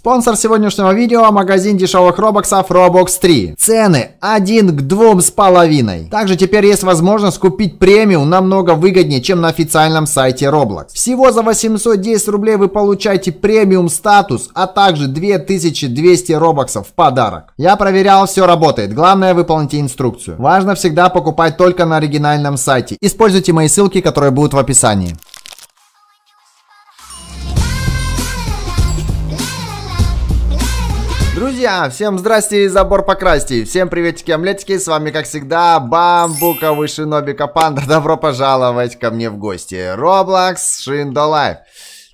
Спонсор сегодняшнего видео – магазин дешевых робоксов robox 3. Цены 1 к 2 с половиной. Также теперь есть возможность купить премиум намного выгоднее, чем на официальном сайте Roblox. Всего за 810 рублей вы получаете премиум статус, а также 2200 робоксов в подарок. Я проверял, все работает. Главное выполните инструкцию. Важно всегда покупать только на оригинальном сайте. Используйте мои ссылки, которые будут в описании. Друзья, всем здрасте и забор покрасьте. Всем приветики, омлетики. С вами, как всегда, бамбуковый шиноби Капанда. Добро пожаловать ко мне в гости. Roblox Шиндо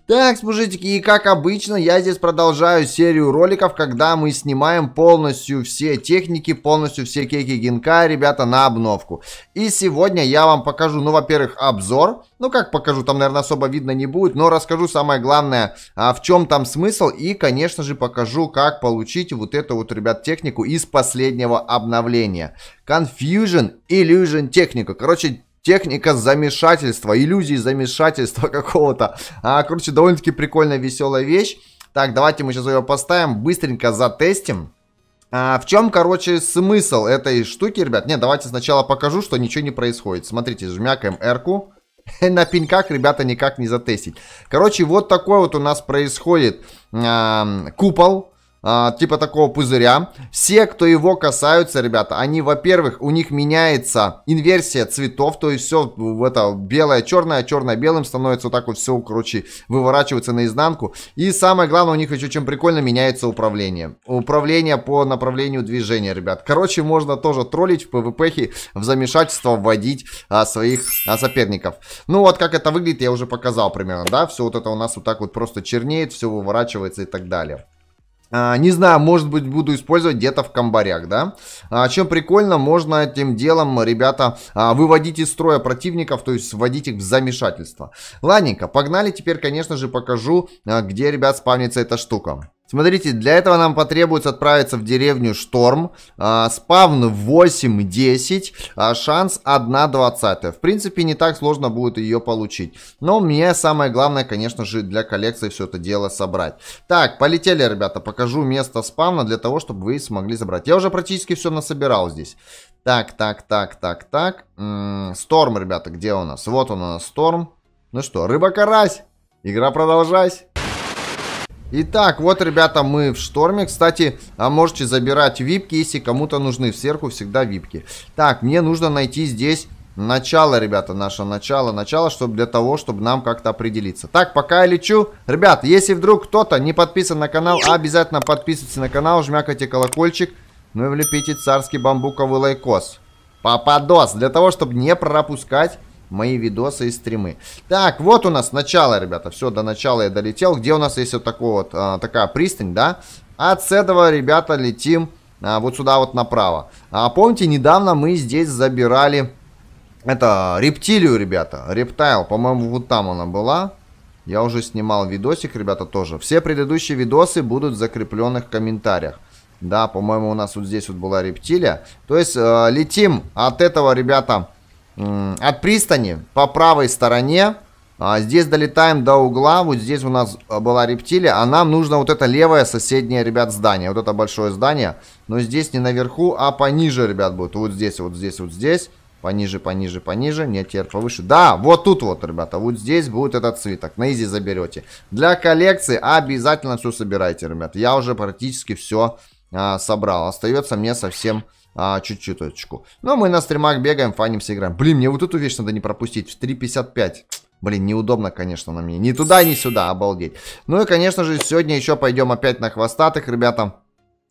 так, мужики, и как обычно, я здесь продолжаю серию роликов, когда мы снимаем полностью все техники, полностью все кейки гинка, ребята, на обновку. И сегодня я вам покажу, ну, во-первых, обзор. Ну, как покажу, там, наверное, особо видно не будет, но расскажу самое главное, а, в чем там смысл. И, конечно же, покажу, как получить вот эту вот, ребят, технику из последнего обновления. Confusion Illusion техника. Короче, Техника замешательства, иллюзии замешательства какого-то. А, короче, довольно-таки прикольная, веселая вещь. Так, давайте мы сейчас ее поставим, быстренько затестим. А, в чем, короче, смысл этой штуки, ребят? Нет, давайте сначала покажу, что ничего не происходит. Смотрите, жмякаем R-ку. На пеньках, ребята, никак не затестить. Короче, вот такой вот у нас происходит а, купол. А, типа такого пузыря. Все, кто его касаются, ребята, они, во-первых, у них меняется инверсия цветов, то есть все в это белое, черное, черное, белым становится вот так вот все, короче, выворачивается наизнанку. И самое главное у них еще, чем прикольно, меняется управление. Управление по направлению движения, ребят. Короче, можно тоже троллить в пвп в замешательство вводить а, своих а, соперников. Ну вот как это выглядит, я уже показал примерно, да, все вот это у нас вот так вот просто чернеет, все выворачивается и так далее. А, не знаю, может быть, буду использовать где-то в комбарях, да? А, чем прикольно, можно этим делом, ребята, а, выводить из строя противников, то есть вводить их в замешательство. Ладненько, погнали, теперь, конечно же, покажу, а, где, ребят, спавнится эта штука. Смотрите, для этого нам потребуется отправиться в деревню Шторм. А, спавн 8-10, а шанс 1 20. В принципе, не так сложно будет ее получить. Но мне самое главное, конечно же, для коллекции все это дело собрать. Так, полетели, ребята. Покажу место спавна для того, чтобы вы смогли забрать. Я уже практически все насобирал здесь. Так, так, так, так, так. М м-м, Сторм, ребята, где у нас? Вот он у нас Сторм. Ну что, рыба-карась. Игра продолжайся. Итак, вот, ребята, мы в шторме. Кстати, а, можете забирать випки, если кому-то нужны. Сверху всегда випки. Так, мне нужно найти здесь начало, ребята, наше начало, начало, чтобы для того, чтобы нам как-то определиться. Так, пока я лечу. Ребят, если вдруг кто-то не подписан на канал, обязательно подписывайтесь на канал, жмякайте колокольчик, ну и влепите царский бамбуковый лайкос. Попадос, для того, чтобы не пропускать мои видосы и стримы. Так, вот у нас начало, ребята. Все, до начала я долетел. Где у нас есть вот, такой вот а, такая пристань, да? От этого, ребята, летим а, вот сюда вот направо. А помните, недавно мы здесь забирали это рептилию, ребята. Рептайл, по-моему, вот там она была. Я уже снимал видосик, ребята, тоже. Все предыдущие видосы будут в закрепленных комментариях. Да, по-моему, у нас вот здесь вот была рептилия. То есть, э, летим от этого, ребята, от пристани по правой стороне. А, здесь долетаем до угла. Вот здесь у нас а, была рептилия. А нам нужно вот это левое соседнее, ребят, здание. Вот это большое здание. Но здесь не наверху, а пониже, ребят, будет. Вот здесь, вот здесь, вот здесь. Пониже, пониже, пониже. Нет, теперь повыше. А да, вот тут вот, ребята. Вот здесь будет этот цветок. На изи заберете. Для коллекции обязательно все собирайте, ребят. Я уже практически все а, собрал. Остается мне совсем а, чуть чуточку. Но ну, мы на стримах бегаем, фанимся, играем. Блин, мне вот эту вещь надо не пропустить. В 3.55. Блин, неудобно, конечно, на мне. Ни туда, ни сюда, обалдеть. Ну и, конечно же, сегодня еще пойдем опять на хвостатых, ребята.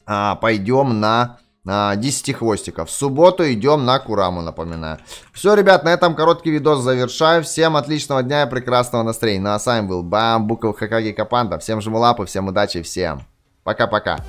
А, пойдем на... 10 а, хвостиков. В субботу идем на Кураму, напоминаю. Все, ребят, на этом короткий видос завершаю. Всем отличного дня и прекрасного настроения. Ну а с вами был Бамбуков Хакаги Капанда. А. Всем жму лапы, всем удачи, всем пока-пока.